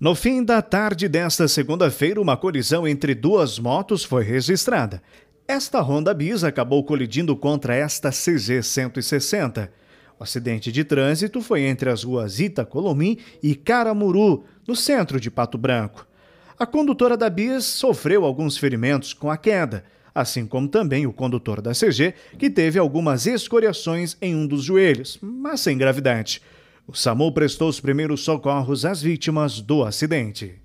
No fim da tarde desta segunda-feira, uma colisão entre duas motos foi registrada. Esta Honda Bis acabou colidindo contra esta CG 160. O acidente de trânsito foi entre as ruas Itacolomim e Caramuru, no centro de Pato Branco. A condutora da Bis sofreu alguns ferimentos com a queda, assim como também o condutor da CG, que teve algumas escoriações em um dos joelhos, mas sem gravidade o SAMU prestou os primeiros socorros às vítimas do acidente.